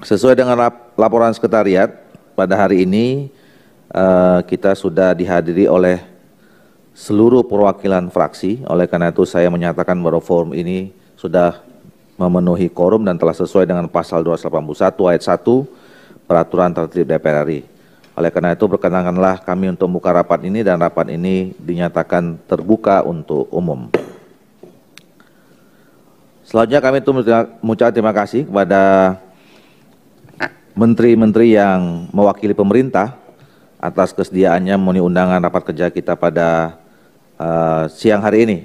Sesuai dengan laporan sekretariat, pada hari ini uh, kita sudah dihadiri oleh seluruh perwakilan fraksi. Oleh karena itu saya menyatakan bahwa forum ini sudah memenuhi korum dan telah sesuai dengan pasal 281 ayat 1 peraturan tertib DPR RI. Oleh karena itu berkenanganlah kami untuk buka rapat ini dan rapat ini dinyatakan terbuka untuk umum. Selanjutnya kami itu mengucapkan terima kasih kepada menteri-menteri yang mewakili pemerintah atas kesediaannya memenuhi undangan rapat kerja kita pada uh, siang hari ini.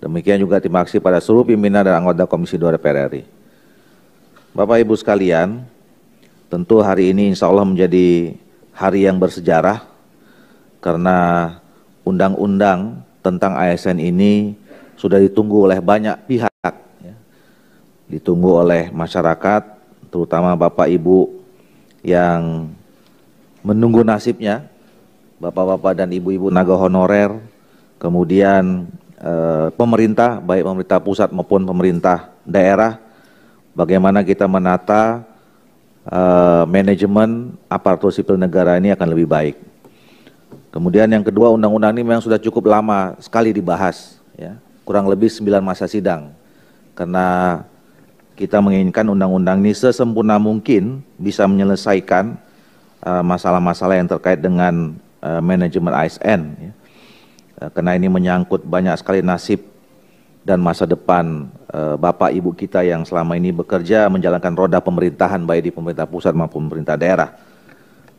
Demikian juga terima kasih pada seluruh pimpinan dan anggota Komisi 2 DPR RI. Bapak Ibu sekalian, tentu hari ini insya Allah menjadi hari yang bersejarah karena undang-undang tentang ASN ini sudah ditunggu oleh banyak pihak, ya. ditunggu oleh masyarakat, terutama Bapak Ibu yang menunggu nasibnya, bapak-bapak dan ibu-ibu naga honorer, kemudian eh, pemerintah, baik pemerintah pusat maupun pemerintah daerah, bagaimana kita menata eh, manajemen aparatur sipil negara ini akan lebih baik. Kemudian yang kedua, undang-undang ini memang sudah cukup lama sekali dibahas, ya, kurang lebih sembilan masa sidang, karena kita menginginkan undang-undang ini sesempurna mungkin bisa menyelesaikan eh, masalah-masalah yang terkait dengan eh, manajemen ASN. Ya. Eh, karena ini menyangkut banyak sekali nasib dan masa depan Bapak Ibu kita yang selama ini bekerja menjalankan roda pemerintahan baik di pemerintah pusat maupun pemerintah daerah.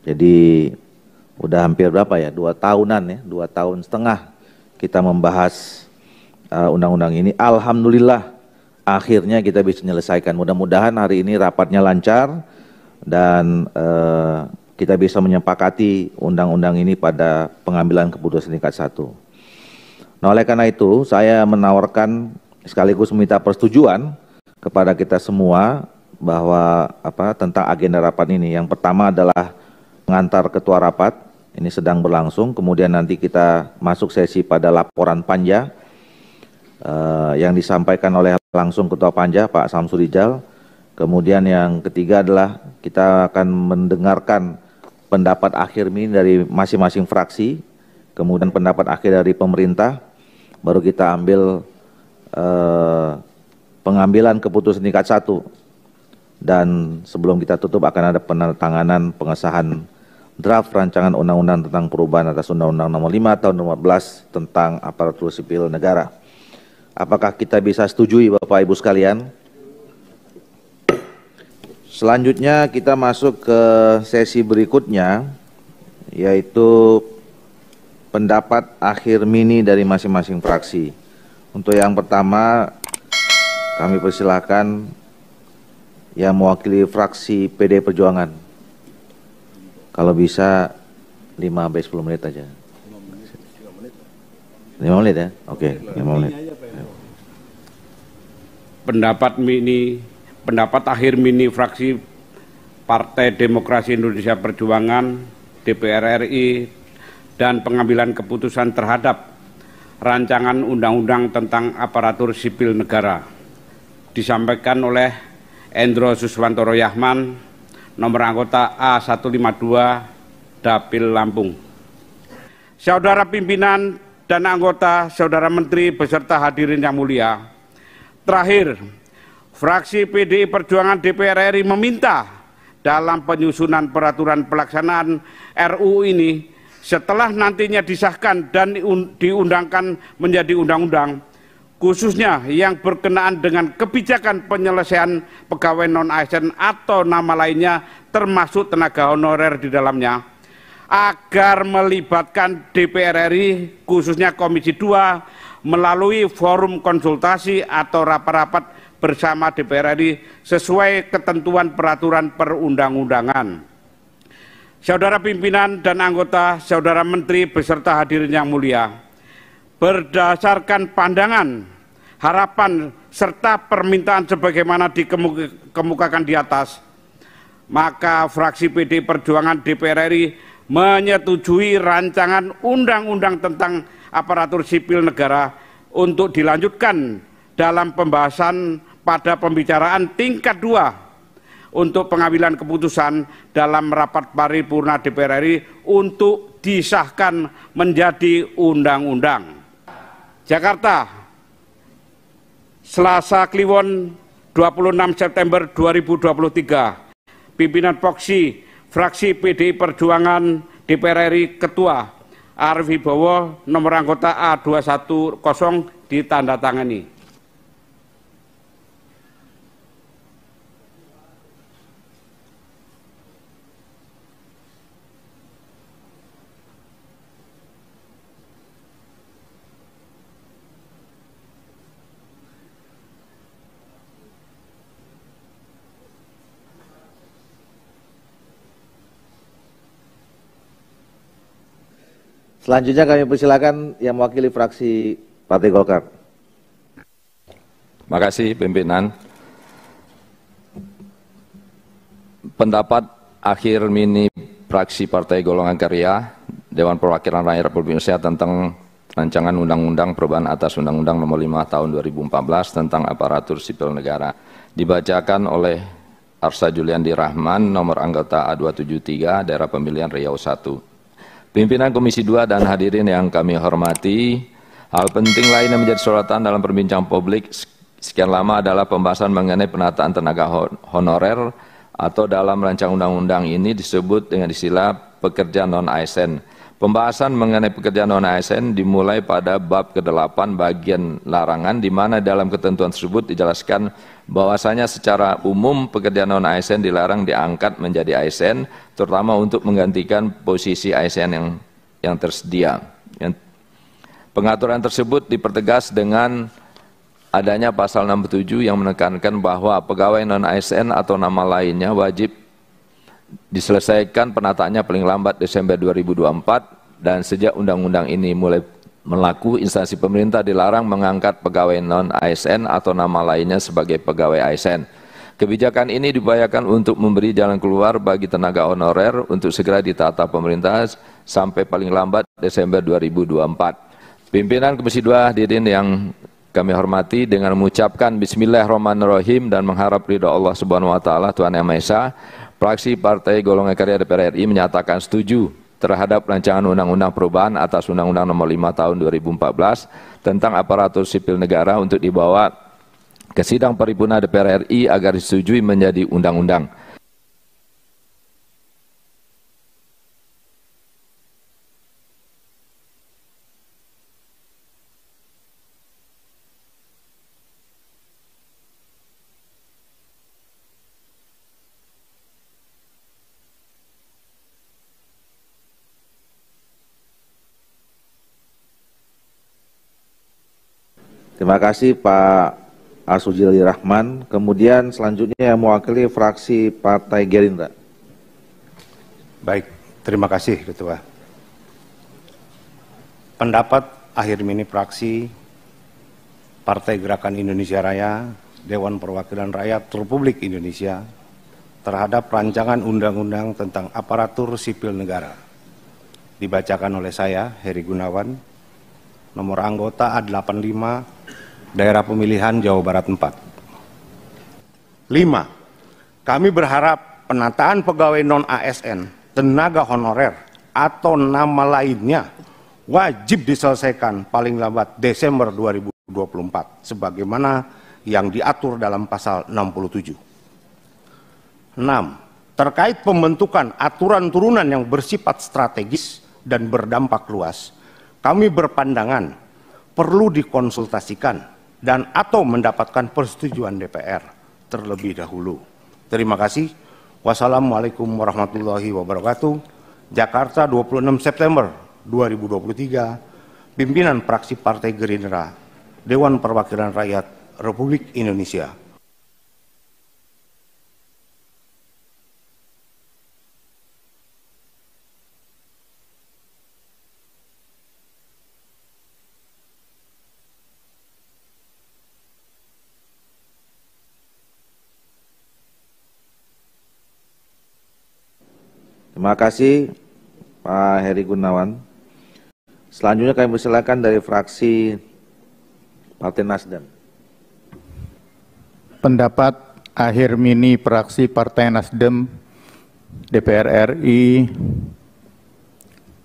Jadi udah hampir berapa ya? Dua tahunan ya, dua tahun setengah kita membahas undang -undang ini. Alhamdulillah akhirnya kita bisa menyelesaikan. Mudah-mudahan hari ini rapatnya lancar dan eh, kita bisa menyepakati undang-undang ini pada pengambilan keputusan tingkat satu. Nah oleh karena itu saya menawarkan sekaligus meminta persetujuan kepada kita semua bahwa apa tentang agenda rapat ini. Yang pertama adalah mengantar ketua rapat ini sedang berlangsung, kemudian nanti kita masuk sesi pada laporan panja uh, yang disampaikan oleh langsung Ketua Panja Pak Samsurijal. Kemudian yang ketiga adalah kita akan mendengarkan pendapat akhir min dari masing-masing fraksi, kemudian pendapat akhir dari pemerintah, baru kita ambil eh, pengambilan keputusan tingkat satu. Dan sebelum kita tutup akan ada penandatanganan pengesahan draft rancangan undang-undang tentang perubahan atas Undang-Undang Nomor 5 Tahun 2014 tentang aparatur sipil negara. Apakah kita bisa setujui Bapak Ibu sekalian? Selanjutnya kita masuk ke sesi berikutnya yaitu pendapat akhir mini dari masing-masing fraksi. Untuk yang pertama kami persilahkan yang mewakili fraksi PD Perjuangan. Kalau bisa 5 sampai 10 menit aja. 5 menit ya? Oke, okay, 5 menit pendapat mini pendapat akhir mini fraksi Partai Demokrasi Indonesia Perjuangan DPR RI dan pengambilan keputusan terhadap rancangan undang-undang tentang aparatur sipil negara disampaikan oleh Endro Suswantoro Yahman nomor anggota A152 Dapil Lampung. Saudara pimpinan dan anggota, saudara menteri beserta hadirin yang mulia, Terakhir, fraksi PDI Perjuangan DPR RI meminta dalam penyusunan peraturan pelaksanaan RUU ini setelah nantinya disahkan dan diundangkan menjadi undang-undang, khususnya yang berkenaan dengan kebijakan penyelesaian pegawai non-ASN atau nama lainnya termasuk tenaga honorer di dalamnya, agar melibatkan DPR RI khususnya Komisi 2 melalui forum konsultasi atau rapat-rapat bersama DPR RI sesuai ketentuan peraturan perundang-undangan. Saudara pimpinan dan anggota, saudara menteri beserta hadirin yang mulia, berdasarkan pandangan, harapan, serta permintaan sebagaimana dikemukakan di atas, maka fraksi PD Perjuangan DPR RI menyetujui rancangan undang-undang tentang aparatur sipil negara untuk dilanjutkan dalam pembahasan pada pembicaraan tingkat dua untuk pengambilan keputusan dalam rapat paripurna DPR RI untuk disahkan menjadi undang-undang. Jakarta, Selasa Kliwon 26 September 2023, pimpinan Poksi fraksi PDI Perjuangan DPR RI Ketua Arif Wibowo nomor anggota A210 ditandatangani. Selanjutnya kami persilakan yang mewakili fraksi Partai Golkar. Terima kasih pimpinan. Pendapat akhir mini fraksi Partai Golongan Karya Dewan Perwakilan Rakyat Republik Indonesia tentang rancangan undang-undang perubahan atas undang-undang nomor 5 tahun 2014 tentang aparatur sipil negara dibacakan oleh Arsa Juliandi Rahman nomor anggota A273 daerah pemilihan Riau 1. Pimpinan Komisi 2 dan hadirin yang kami hormati, hal penting lain yang menjadi sorotan dalam perbincangan publik sekian lama adalah pembahasan mengenai penataan tenaga honorer atau dalam rancang undang-undang ini disebut dengan istilah pekerja non ASN Pembahasan mengenai pekerjaan non ASN dimulai pada bab ke-8 bagian larangan di mana dalam ketentuan tersebut dijelaskan bahwasanya secara umum pekerjaan non ASN dilarang diangkat menjadi ASN terutama untuk menggantikan posisi ASN yang yang tersedia. Yang, pengaturan tersebut dipertegas dengan adanya pasal 67 yang menekankan bahwa pegawai non ASN atau nama lainnya wajib diselesaikan penataannya paling lambat Desember 2024 dan sejak undang-undang ini mulai melaku instansi pemerintah dilarang mengangkat pegawai non ASN atau nama lainnya sebagai pegawai ASN. Kebijakan ini dibayarkan untuk memberi jalan keluar bagi tenaga honorer untuk segera ditata pemerintah sampai paling lambat Desember 2024. Pimpinan Komisi 2 hadirin yang kami hormati dengan mengucapkan bismillahirrahmanirrahim dan mengharap ridha Allah Subhanahu wa taala Tuhan Yang Maha Esa Fraksi Partai Golongan Karya DPR RI menyatakan setuju terhadap rancangan undang-undang perubahan atas Undang-Undang Nomor 5 Tahun 2014 tentang aparatur sipil negara untuk dibawa ke sidang paripurna DPR RI agar disetujui menjadi undang-undang. Terima kasih Pak Asujili Rahman. Kemudian selanjutnya yang mewakili fraksi Partai Gerindra. Baik, terima kasih Ketua. Pendapat akhir mini fraksi Partai Gerakan Indonesia Raya Dewan Perwakilan Rakyat Republik Indonesia terhadap rancangan undang-undang tentang aparatur sipil negara. Dibacakan oleh saya, Heri Gunawan, nomor anggota A85 daerah pemilihan Jawa Barat 4. 5. Kami berharap penataan pegawai non ASN, tenaga honorer atau nama lainnya wajib diselesaikan paling lambat Desember 2024 sebagaimana yang diatur dalam pasal 67. 6. Terkait pembentukan aturan turunan yang bersifat strategis dan berdampak luas, kami berpandangan perlu dikonsultasikan dan atau mendapatkan persetujuan DPR terlebih dahulu. Terima kasih. Wassalamualaikum warahmatullahi wabarakatuh. Jakarta 26 September 2023. Pimpinan Praksi Partai Gerindra, Dewan Perwakilan Rakyat Republik Indonesia. Terima kasih Pak Heri Gunawan. Selanjutnya kami persilakan dari fraksi Partai Nasdem. Pendapat akhir mini fraksi Partai Nasdem DPR RI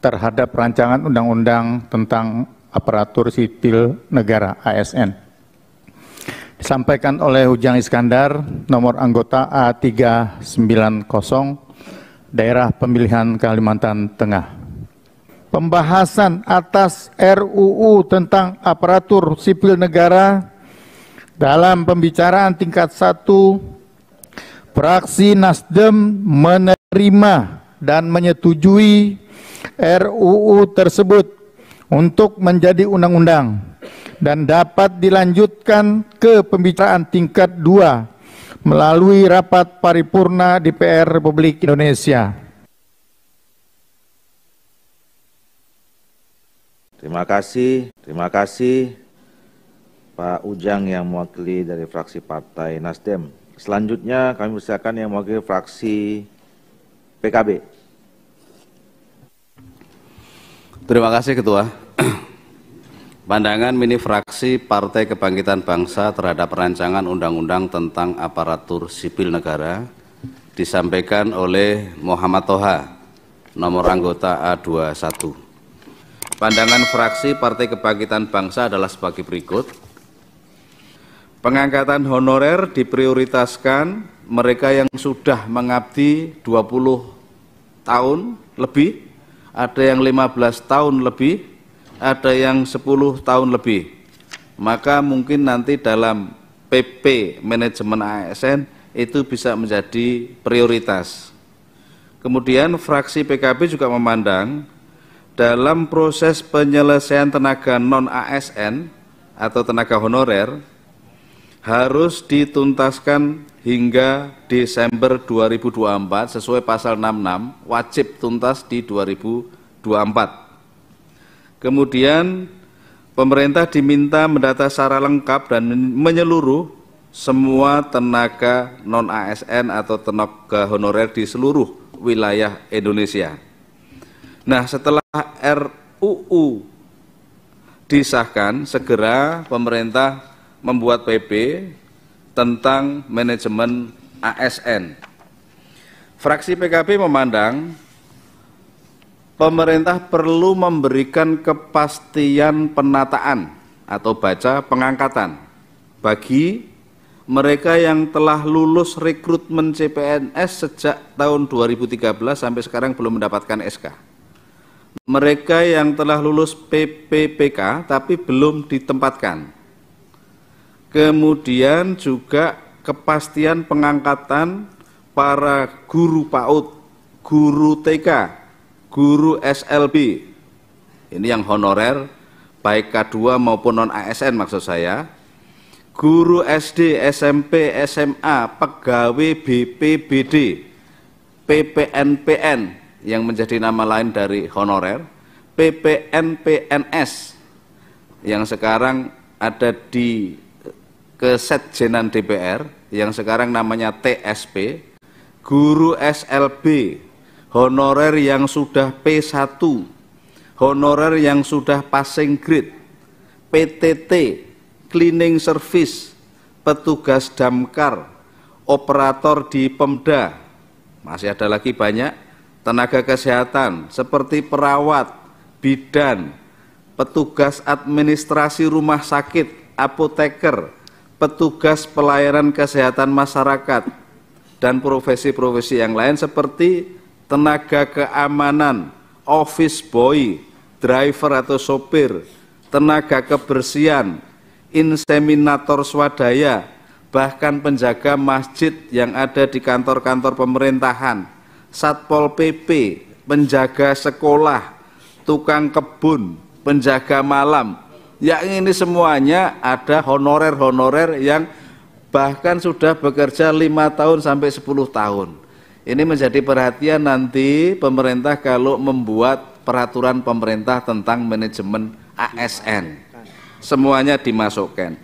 terhadap rancangan undang-undang tentang aparatur sipil negara ASN. Disampaikan oleh Ujang Iskandar, nomor anggota A390 daerah pemilihan Kalimantan Tengah. Pembahasan atas RUU tentang aparatur sipil negara dalam pembicaraan tingkat satu, fraksi Nasdem menerima dan menyetujui RUU tersebut untuk menjadi undang-undang dan dapat dilanjutkan ke pembicaraan tingkat dua melalui rapat paripurna DPR Republik Indonesia. Terima kasih, terima kasih Pak Ujang yang mewakili dari fraksi Partai Nasdem. Selanjutnya kami persilakan yang mewakili fraksi PKB. Terima kasih Ketua. Pandangan mini fraksi Partai Kebangkitan Bangsa terhadap rancangan undang-undang tentang aparatur sipil negara disampaikan oleh Muhammad Toha, nomor anggota A21. Pandangan fraksi Partai Kebangkitan Bangsa adalah sebagai berikut. Pengangkatan honorer diprioritaskan mereka yang sudah mengabdi 20 tahun lebih, ada yang 15 tahun lebih, ada yang 10 tahun lebih. Maka mungkin nanti dalam PP manajemen ASN itu bisa menjadi prioritas. Kemudian fraksi PKB juga memandang dalam proses penyelesaian tenaga non ASN atau tenaga honorer harus dituntaskan hingga Desember 2024 sesuai pasal 66 wajib tuntas di 2024 Kemudian pemerintah diminta mendata secara lengkap dan menyeluruh semua tenaga non ASN atau tenaga honorer di seluruh wilayah Indonesia. Nah, setelah RUU disahkan, segera pemerintah membuat PP tentang manajemen ASN. Fraksi PKB memandang pemerintah perlu memberikan kepastian penataan atau baca pengangkatan bagi mereka yang telah lulus rekrutmen CPNS sejak tahun 2013 sampai sekarang belum mendapatkan SK. Mereka yang telah lulus PPPK tapi belum ditempatkan. Kemudian juga kepastian pengangkatan para guru PAUD, guru TK, guru SLB, ini yang honorer, baik K2 maupun non-ASN maksud saya, guru SD, SMP, SMA, pegawai BPBD, PPNPN yang menjadi nama lain dari honorer, PPNPNS yang sekarang ada di Kesetjenan DPR yang sekarang namanya TSP, guru SLB honorer yang sudah P1, honorer yang sudah passing grade, PTT, cleaning service, petugas damkar, operator di Pemda, masih ada lagi banyak, tenaga kesehatan seperti perawat, bidan, petugas administrasi rumah sakit, apoteker, petugas pelayanan kesehatan masyarakat, dan profesi-profesi yang lain seperti tenaga keamanan, office boy, driver atau sopir, tenaga kebersihan, inseminator swadaya, bahkan penjaga masjid yang ada di kantor-kantor pemerintahan, satpol PP, penjaga sekolah, tukang kebun, penjaga malam, yang ini semuanya ada honorer-honorer yang bahkan sudah bekerja lima tahun sampai 10 tahun ini menjadi perhatian nanti pemerintah kalau membuat peraturan pemerintah tentang manajemen ASN. Semuanya dimasukkan.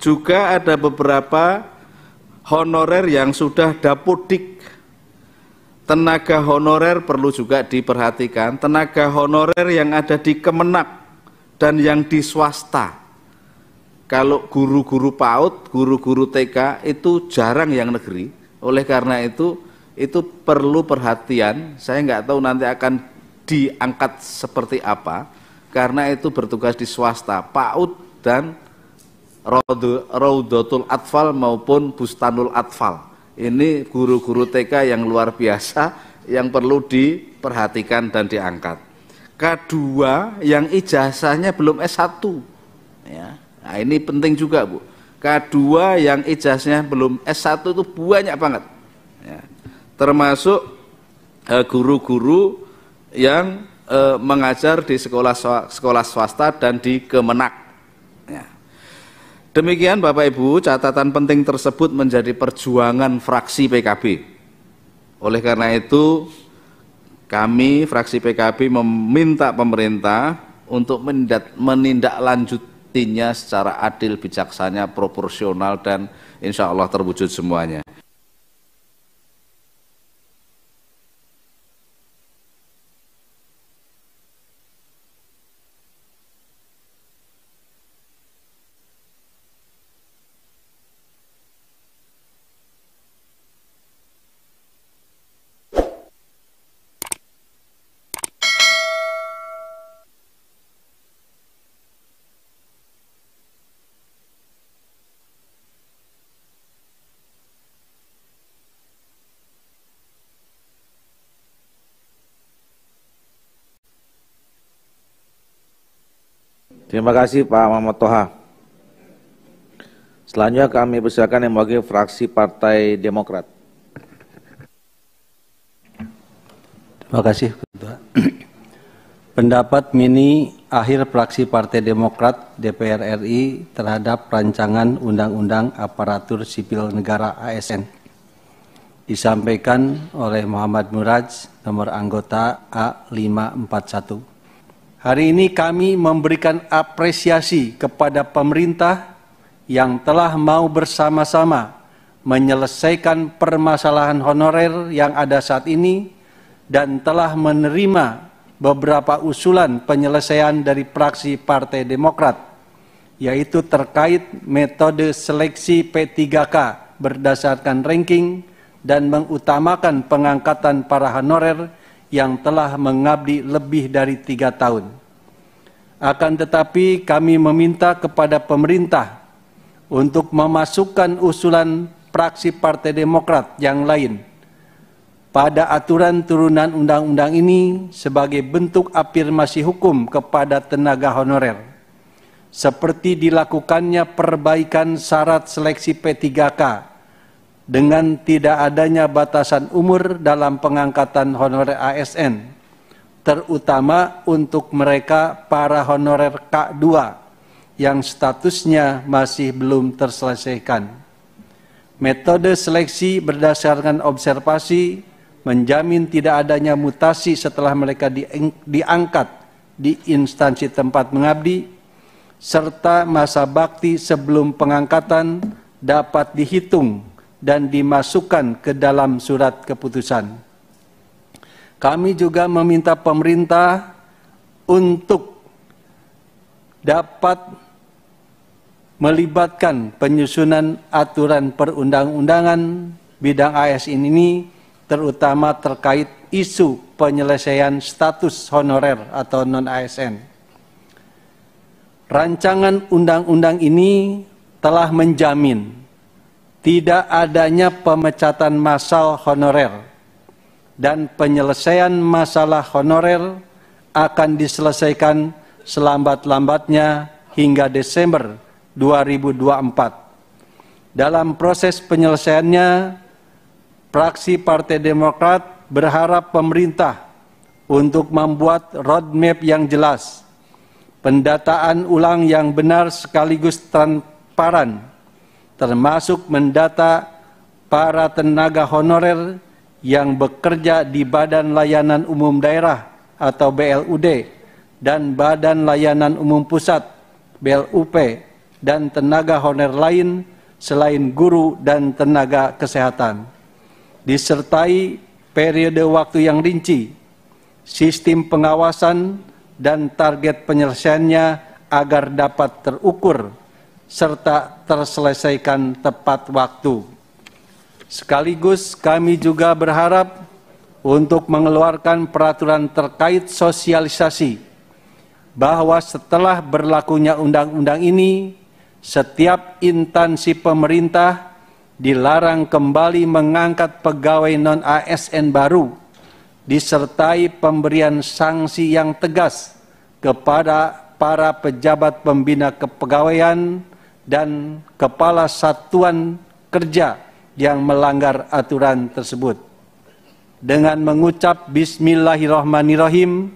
Juga ada beberapa honorer yang sudah dapodik. Tenaga honorer perlu juga diperhatikan. Tenaga honorer yang ada di Kemenak dan yang di swasta kalau guru-guru PAUD, guru-guru TK itu jarang yang negeri. Oleh karena itu itu perlu perhatian. Saya nggak tahu nanti akan diangkat seperti apa, karena itu bertugas di swasta, PAUD dan Raudotul Atfal maupun Bustanul Atfal. Ini guru-guru TK yang luar biasa yang perlu diperhatikan dan diangkat. Kedua, yang ijazahnya belum S1. Ya. Nah, ini penting juga, Bu. Kedua, yang ijazahnya belum S1 itu banyak banget. Ya termasuk eh, guru-guru yang uh, mengajar di sekolah sekolah swasta dan di Kemenak. Ya. Demikian Bapak Ibu, catatan penting tersebut menjadi perjuangan fraksi PKB. Oleh karena itu, kami fraksi PKB meminta pemerintah untuk menindaklanjutinya secara adil, bijaksana, proporsional dan insya Allah terwujud semuanya. Terima kasih Pak Muhammad Toha. Selanjutnya kami persilakan yang mewakili fraksi Partai Demokrat. Terima kasih Ketua. Pendapat mini akhir fraksi Partai Demokrat DPR RI terhadap rancangan Undang-Undang Aparatur Sipil Negara ASN disampaikan oleh Muhammad Muraj nomor anggota A541. Hari ini kami memberikan apresiasi kepada pemerintah yang telah mau bersama-sama menyelesaikan permasalahan honorer yang ada saat ini dan telah menerima beberapa usulan penyelesaian dari praksi Partai Demokrat, yaitu terkait metode seleksi P3K berdasarkan ranking dan mengutamakan pengangkatan para honorer yang telah mengabdi lebih dari tiga tahun. Akan tetapi kami meminta kepada pemerintah untuk memasukkan usulan praksi Partai Demokrat yang lain pada aturan turunan undang-undang ini sebagai bentuk afirmasi hukum kepada tenaga honorer seperti dilakukannya perbaikan syarat seleksi P3K dengan tidak adanya batasan umur dalam pengangkatan honorer ASN, terutama untuk mereka para honorer K2 yang statusnya masih belum terselesaikan. Metode seleksi berdasarkan observasi menjamin tidak adanya mutasi setelah mereka diangkat di instansi tempat mengabdi, serta masa bakti sebelum pengangkatan dapat dihitung dan dimasukkan ke dalam surat keputusan. Kami juga meminta pemerintah untuk dapat melibatkan penyusunan aturan perundang-undangan bidang ASN ini terutama terkait isu penyelesaian status honorer atau non-ASN. Rancangan undang-undang ini telah menjamin tidak adanya pemecatan massal honorer dan penyelesaian masalah honorer akan diselesaikan selambat-lambatnya hingga Desember 2024. Dalam proses penyelesaiannya, praksi Partai Demokrat berharap pemerintah untuk membuat roadmap yang jelas, pendataan ulang yang benar sekaligus transparan, termasuk mendata para tenaga honorer yang bekerja di Badan Layanan Umum Daerah atau BLUD dan Badan Layanan Umum Pusat BLUP dan tenaga honorer lain selain guru dan tenaga kesehatan. Disertai periode waktu yang rinci, sistem pengawasan dan target penyelesaiannya agar dapat terukur serta terselesaikan tepat waktu. Sekaligus kami juga berharap untuk mengeluarkan peraturan terkait sosialisasi bahwa setelah berlakunya undang-undang ini, setiap instansi pemerintah dilarang kembali mengangkat pegawai non-ASN baru, disertai pemberian sanksi yang tegas kepada para pejabat pembina kepegawaian, dan kepala satuan kerja yang melanggar aturan tersebut. Dengan mengucap bismillahirrahmanirrahim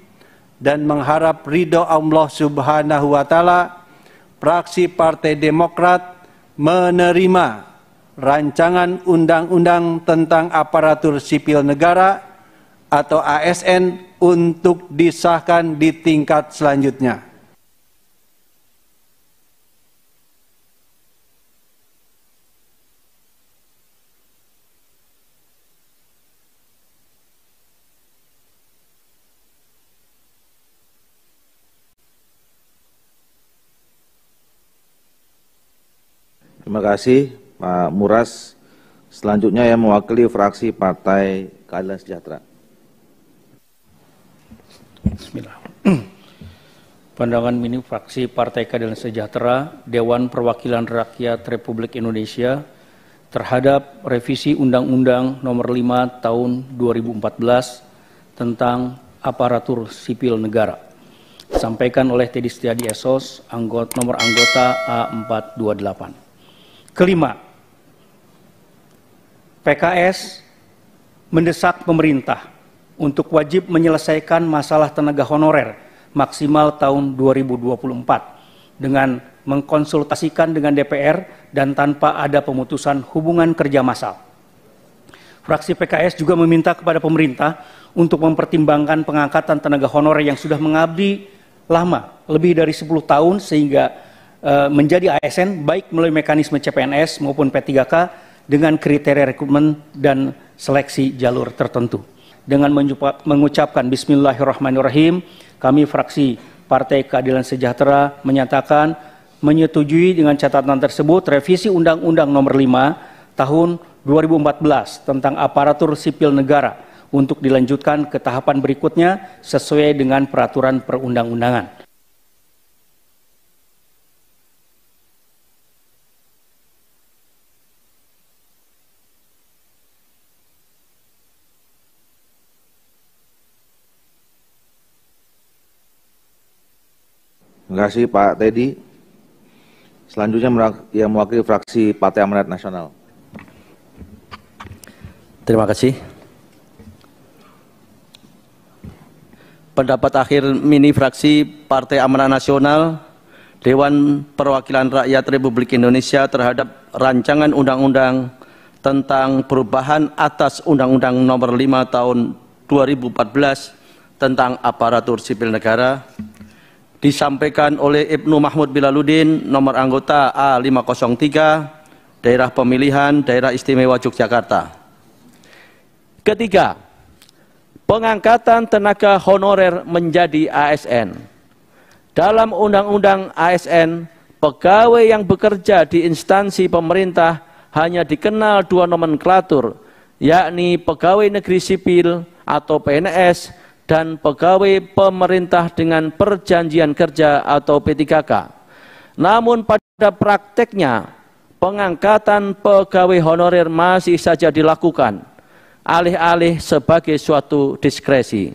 dan mengharap ridho Allah Subhanahu wa taala, praksi Partai Demokrat menerima rancangan undang-undang tentang aparatur sipil negara atau ASN untuk disahkan di tingkat selanjutnya. Terima kasih Pak Muras. Selanjutnya yang mewakili fraksi Partai Keadilan Sejahtera. Bismillah. Pandangan mini fraksi Partai Keadilan Sejahtera Dewan Perwakilan Rakyat Republik Indonesia terhadap revisi Undang-Undang Nomor 5 Tahun 2014 tentang aparatur sipil negara. Sampaikan oleh Teddy Setiadi Esos, anggota nomor anggota A428. Kelima, PKS mendesak pemerintah untuk wajib menyelesaikan masalah tenaga honorer maksimal tahun 2024 dengan mengkonsultasikan dengan DPR dan tanpa ada pemutusan hubungan kerja masal. Fraksi PKS juga meminta kepada pemerintah untuk mempertimbangkan pengangkatan tenaga honorer yang sudah mengabdi lama, lebih dari 10 tahun sehingga Eh, menjadi ASN baik melalui mekanisme CPNS maupun P3K dengan kriteria rekrutmen dan seleksi jalur tertentu. Dengan mengucapkan Bismillahirrahmanirrahim, kami fraksi Partai Keadilan Sejahtera menyatakan menyetujui dengan catatan tersebut revisi Undang-Undang Nomor 5 Tahun 2014 tentang aparatur sipil negara untuk dilanjutkan ke tahapan berikutnya sesuai dengan peraturan perundang-undangan. Terima kasih Pak Teddy. Selanjutnya yang mewakili fraksi Partai Amanat Nasional. Terima kasih. Pendapat akhir mini fraksi Partai Amanat Nasional Dewan Perwakilan Rakyat Republik Indonesia terhadap rancangan undang-undang tentang perubahan atas Undang-Undang Nomor 5 Tahun 2014 tentang aparatur sipil negara disampaikan oleh Ibnu Mahmud Bilaluddin, nomor anggota A503 daerah pemilihan daerah istimewa Yogyakarta. Ketiga, pengangkatan tenaga honorer menjadi ASN. Dalam Undang-Undang ASN, pegawai yang bekerja di instansi pemerintah hanya dikenal dua nomenklatur, yakni pegawai negeri sipil atau PNS dan pegawai pemerintah dengan perjanjian kerja atau P3K. Namun pada prakteknya pengangkatan pegawai honorer masih saja dilakukan alih-alih sebagai suatu diskresi.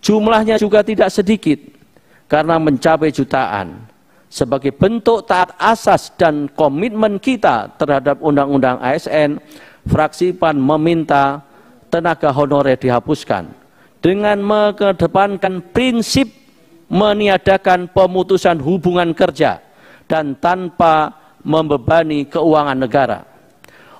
Jumlahnya juga tidak sedikit karena mencapai jutaan sebagai bentuk taat asas dan komitmen kita terhadap Undang-Undang ASN, fraksi PAN meminta tenaga honorer dihapuskan dengan mengedepankan prinsip meniadakan pemutusan hubungan kerja dan tanpa membebani keuangan negara.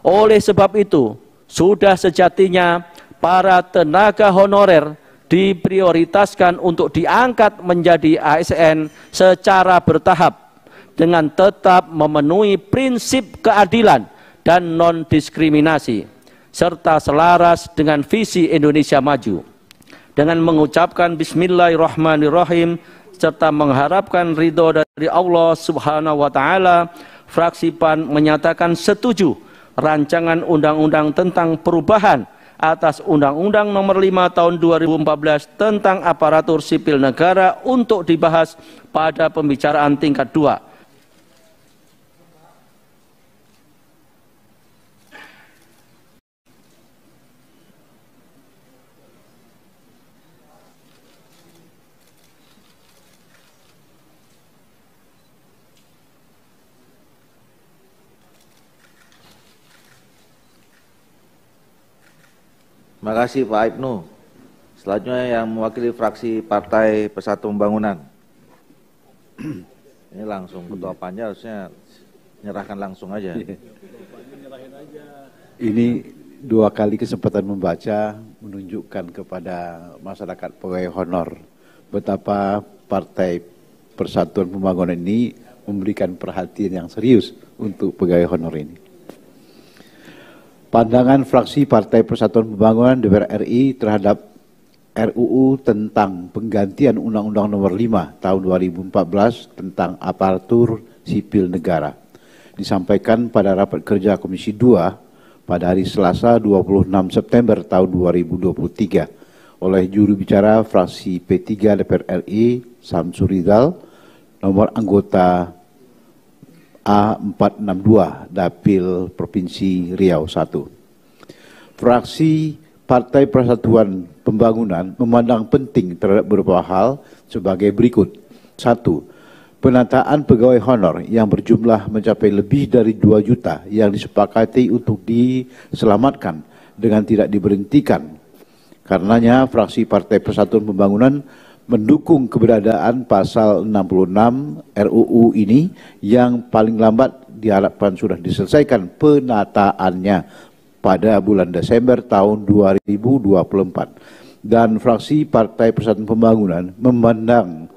Oleh sebab itu, sudah sejatinya para tenaga honorer diprioritaskan untuk diangkat menjadi ASN secara bertahap dengan tetap memenuhi prinsip keadilan dan non-diskriminasi serta selaras dengan visi Indonesia Maju dengan mengucapkan bismillahirrahmanirrahim serta mengharapkan ridho dari Allah Subhanahu wa taala, fraksi PAN menyatakan setuju rancangan undang-undang tentang perubahan atas Undang-Undang Nomor 5 Tahun 2014 tentang aparatur sipil negara untuk dibahas pada pembicaraan tingkat 2 Terima kasih Pak Aibnu. Selanjutnya yang mewakili fraksi Partai Persatuan Pembangunan. Ini langsung ketua panja harusnya menyerahkan langsung aja. Iya. Ini dua kali kesempatan membaca menunjukkan kepada masyarakat pegawai honor betapa Partai Persatuan Pembangunan ini memberikan perhatian yang serius untuk pegawai honor ini pandangan fraksi Partai Persatuan Pembangunan DPR RI terhadap RUU tentang penggantian Undang-Undang Nomor 5 Tahun 2014 tentang aparatur sipil negara disampaikan pada rapat kerja Komisi 2 pada hari Selasa 26 September tahun 2023 oleh juru bicara fraksi P3 DPR RI Samsuridal nomor anggota A462 Dapil Provinsi Riau 1. Fraksi Partai Persatuan Pembangunan memandang penting terhadap beberapa hal sebagai berikut. satu Penataan pegawai honor yang berjumlah mencapai lebih dari 2 juta yang disepakati untuk diselamatkan dengan tidak diberhentikan. Karenanya fraksi Partai Persatuan Pembangunan mendukung keberadaan pasal 66 RUU ini yang paling lambat diharapkan sudah diselesaikan penataannya pada bulan Desember tahun 2024. Dan fraksi Partai Persatuan Pembangunan memandang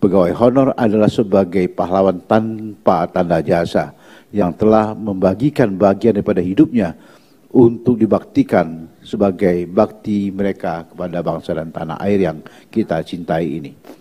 pegawai honor adalah sebagai pahlawan tanpa tanda jasa yang telah membagikan bagian daripada hidupnya untuk dibaktikan sebagai bakti mereka kepada bangsa dan tanah air yang kita cintai ini.